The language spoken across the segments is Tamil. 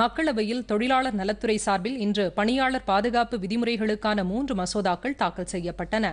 மக்களவையில் தொழிலாளர் நலத்துறை சார்பில் இன்று பணியாளர் பாதுகாப்பு விதிமுறைகளுக்கான மூன்று மசோதாக்கள் தாக்கல் செய்யப்பட்டன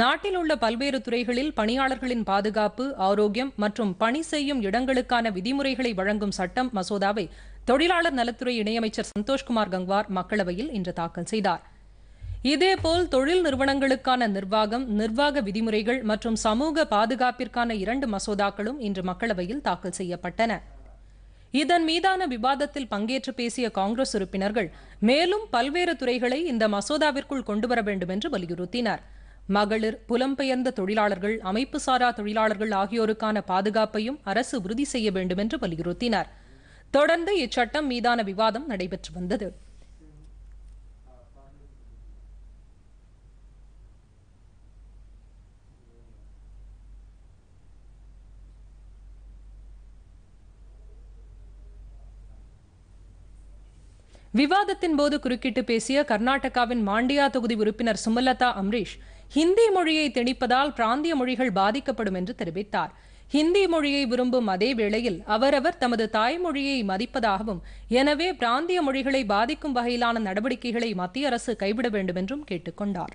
நாட்டில் உள்ள பல்வேறு துறைகளில் பணியாளர்களின் பாதுகாப்பு ஆரோக்கியம் மற்றும் பணி செய்யும் இடங்களுக்கான விதிமுறைகளை வழங்கும் சட்டம் மசோதாவை தொழிலாளர் நலத்துறை இணையமைச்சர் சந்தோஷ்குமார் கங்வார் மக்களவையில் இன்று தாக்கல் செய்தார் இதேபோல் தொழில் நிறுவனங்களுக்கான நிர்வாகம் நிர்வாக விதிமுறைகள் மற்றும் சமூக பாதுகாப்பிற்கான இரண்டு மசோதாக்களும் இன்று மக்களவையில் தாக்கல் செய்யப்பட்டன இதன் மீதான விவாதத்தில் பங்கேற்று பேசிய காங்கிரஸ் உறுப்பினர்கள் மேலும் பல்வேறு துறைகளை இந்த மசோதாவிற்குள் கொண்டுவர வேண்டும் என்று வலியுறுத்தினர் மகளிர் புலம்பெயர்ந்த தொழிலாளர்கள் அமைப்பு சாரா தொழிலாளர்கள் ஆகியோருக்கான பாதுகாப்பையும் அரசு உறுதி செய்ய வேண்டும் என்று வலியுறுத்தினர் தொடர்ந்து இச்சட்டம் மீதான விவாதம் நடைபெற்று வந்தது விவாதத்தின் போது குறுக்கிட்டு பேசிய கர்நாடகாவின் மாண்டியா தொகுதி உறுப்பினர் சுமலதா அம்ரீஷ் ஹிந்தி மொழியை திணிப்பதால் பிராந்திய மொழிகள் பாதிக்கப்படும் என்று தெரிவித்தார் ஹிந்தி மொழியை விரும்பும் அதே வேளையில் அவரவர் தமது தாய்மொழியை மதிப்பதாகவும் எனவே பிராந்திய மொழிகளை பாதிக்கும் வகையிலான நடவடிக்கைகளை மத்திய அரசு கைவிட வேண்டும் என்றும் கேட்டுக்கொண்டார்